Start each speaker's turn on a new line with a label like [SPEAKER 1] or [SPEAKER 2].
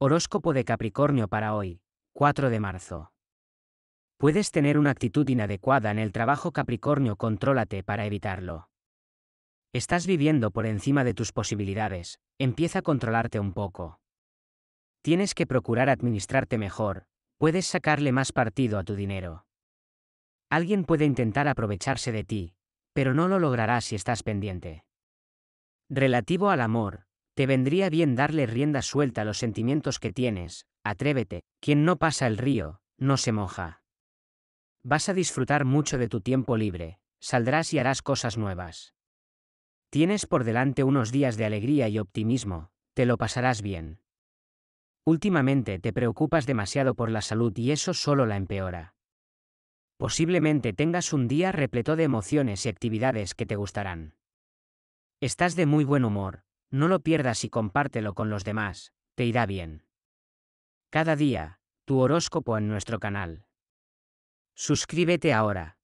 [SPEAKER 1] Horóscopo de Capricornio para
[SPEAKER 2] hoy, 4 de marzo. Puedes tener una actitud inadecuada en el trabajo Capricornio, contrólate para evitarlo. Estás viviendo por encima de tus posibilidades, empieza a controlarte un poco. Tienes que procurar administrarte mejor, puedes sacarle más partido a tu dinero. Alguien puede intentar aprovecharse de ti, pero no lo logrará si estás pendiente. Relativo al amor, te vendría bien darle rienda suelta a los sentimientos que tienes, atrévete, quien no pasa el río, no se moja. Vas a disfrutar mucho de tu tiempo libre, saldrás y harás cosas nuevas. Tienes por delante unos días de alegría y optimismo, te lo pasarás bien. Últimamente te preocupas demasiado por la salud y eso solo la empeora. Posiblemente tengas un día repleto de emociones y actividades que te gustarán. Estás de muy buen humor, no lo pierdas y compártelo con los demás, te irá bien. Cada día,
[SPEAKER 1] tu horóscopo en nuestro canal. Suscríbete ahora.